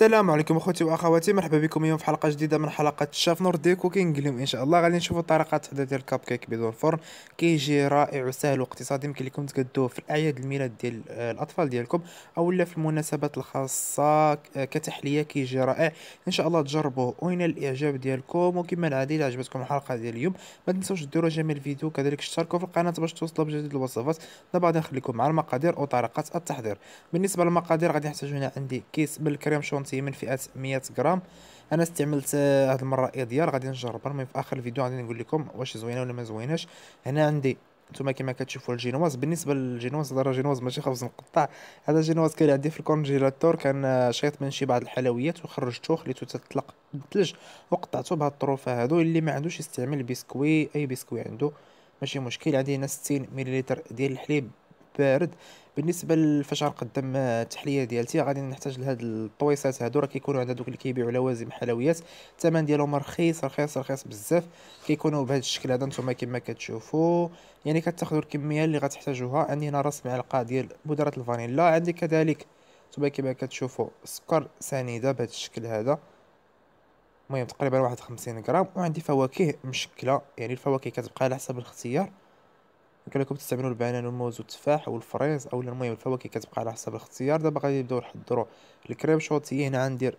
السلام عليكم اخوتي واخواتي مرحبا بكم اليوم في حلقه جديده من حلقه شاف دي كوكينغ اليوم ان شاء الله غادي نشوفوا طريقه تحضير ديال الكاب كيك بدون فرن كيجي رائع وسهل واقتصادي يمكن لكم تقدوه في الاعياد الميلاد ديال الاطفال ديالكم او لا في المناسبات الخاصه كتحليه كيجي رائع ان شاء الله تجربوه وين الاعجاب ديالكم وكما العاده اذا عجبتكم الحلقه ديال اليوم ما تنساوش ديروا جميل الفيديو كذلك اشتركوا في القناه باش توصلوا بجديد الوصفات دابا غادي نخليكم مع المقادير وطريقه التحضير بالنسبه للمقادير غادي نحتاجوا هنا عندي كيس بالكريم شونت هي من فئه 100 غرام انا استعملت هاد آه، المره ايديار غادي نجربها المهم في اخر الفيديو غادي نقول لكم واش زوينه ولا ما زويناش هنا عندي نتوما كما كتشوفوا الجينواز بالنسبه للجينواز راه جينواز ماشي خبز مقطع هذا الجينواز كان عندي في الكونجيلاتور كان آه، شيط من شي بعض الحلويات وخرجته خليته تطلق بالثلج وقطعته بهاد الطروفه هادو اللي ما عندوش يستعمل بسكوي اي بسكوي عنده ماشي مشكل عندي هنا 60 ملل ديال الحليب بارد بالنسبه للفشار قدم التحليه ديالتي غادي نحتاج لهاد الطويصات هادو راه كيكونوا عند دوك اللي كيبيعوا لوازم حلويات الثمن ديالهم رخيص رخيص رخيص بزاف كيكونوا بهذا الشكل هذا نتوما كما كتشوفوا يعني كتاخذوا الكميه اللي غتحتاجوها عندي هنا راس معلقه ديال بودره الفانيلا عندي كذلك نتوما كما كتشوفوا سكر سنيده بهذا الشكل هذا المهم تقريبا واحد 50 غرام وعندي فواكه مشكله يعني الفواكه كتبقى على حسب الاختيار يمكن لكم تستعملوا البنان والموز والتفاح والفريز اولا المهم الفواكه كتبقى على حسب الاختيار دابا غادي نبداو نحضروا الكريم شونتيي هنا غندير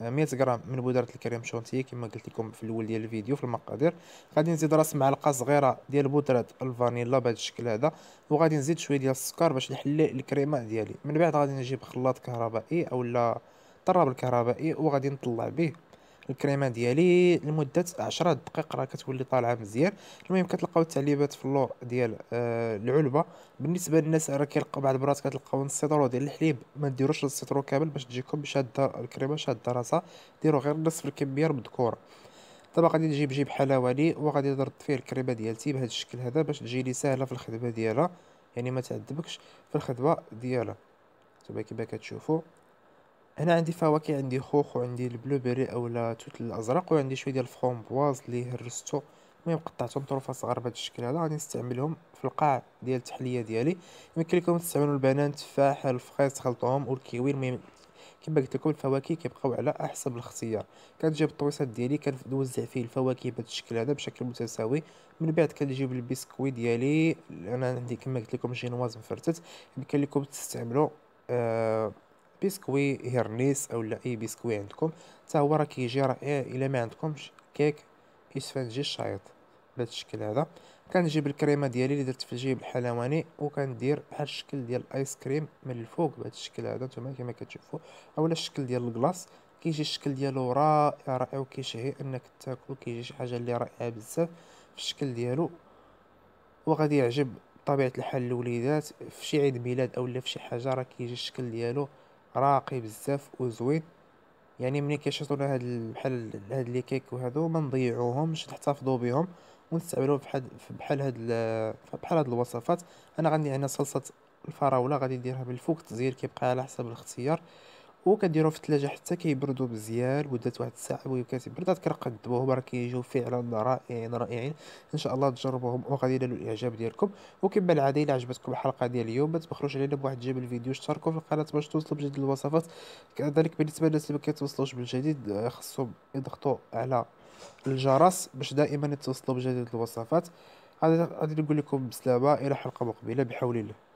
100 آه، غرام من بودره الكريم شونتيي كما قلت لكم في الاول ديال الفيديو في المقادير غادي نزيد راس معلقه صغيره ديال بودره الفانيلا بهذا الشكل هذا وغادي نزيد شويه ديال السكر باش نحل الكريمه ديالي من بعد غادي نجيب خلاط كهربائي اولا طراب الكهربائي وغادي نطلع به الكريمه ديالي لمده 10 دقائق راه كتولي طالعه مزيان المهم كتلقاو التعليبات في اللور ديال آه العلبه بالنسبه للناس راه كيلقاو بعض المرات كتلقاو سيترو ديال الحليب ما ديروش سيترو كامل باش تجيكم شاده الكريمه شاده راسها ديروا غير نصف الكميه المذكوره دابا غادي نجيب جيب حلواني وغادي نرد فيه الكريمه ديالتي بهذا الشكل هذا باش تجيني سهله في الخدمه ديالها يعني ما تعذبكش في الخدمه ديالها نتوما كما كتشوفوا هنا عندي فواكه عندي خوخ وعندي البلوبيري او توت الازرق وعندي شويه ديال الفرومبواز اللي هرستو المهم قطعتهم طروفه صغار بهذا الشكل هذا غادي نستعملهم في القاع ديال التحليه ديالي يمكن لكم تستعملوا البنان التفاح الفخيز تخلطوهم والكيوي المهم كما قلت لكم الفواكه كيبقاو على احسن الاختيار كنجيب الطويصات ديالي كنوزع فيه الفواكه بهذا الشكل هذا بشكل متساوي من بعد كنجيب البسكوي ديالي انا عندي كما قلت لكم جينواز مفرتت يمكن لكم تستعملوا آه بيسكوي هيرنيس لا اي بيسكوي عندكم حتى هو راه كيجي رائع إيه، الا ما عندكمش كيك اسفنجي الشايط بهذا الشكل هذا كنجيب الكريمه ديالي اللي درت في الجيب الحلواني وكندير بحال الشكل ديال الايس كريم من الفوق بهذا الشكل هذا نتوما كما كتشوفوا اولا الشكل ديال الكلاص كيجي الشكل ديالو رائع رائع وكيشهي انك تاكل كيجي شي حاجه اللي رائعه بزاف في الشكل ديالو وغادي يعجب بطبيعه الحال الوليدات في شي عيد ميلاد اولا في شي حاجه راه كيجي الشكل ديالو راقي بزاف وزوين يعني ملي لنا هاد بحال هاد لي كيك وهادو ما نضيعوهمش نحتفظوا بهم ونستعملوه بحال بحال هاد بحال هاد الوصفات انا غندير هنا صلصه الفراوله غادي نديرها بالفوق التزيير كيبقى على حسب الاختيار وكديرو في الثلاجه حتى كيبردو مزيان لمده واحد الساعه المهم كتبرد كنقدموهم راه كيجيو فعلا رائعين رائعين ان شاء الله تجربوهم وغادي ينالوا الاعجاب ديالكم وكما العاده الا عجبتكم الحلقه ديال اليوم ما تبخلوش علينا بواحد جيم الفيديو اشتركوا في القناه باش توصلوا بجديد الوصفات كذلك بالنسبه للناس اللي ما كيتوصلوش بالجديد آه، خصهم يضغطوا على الجرس باش دائما يتوصلوا بجديد الوصفات غادي نقول لكم بسلامه الى حلقه مقبله بحول الله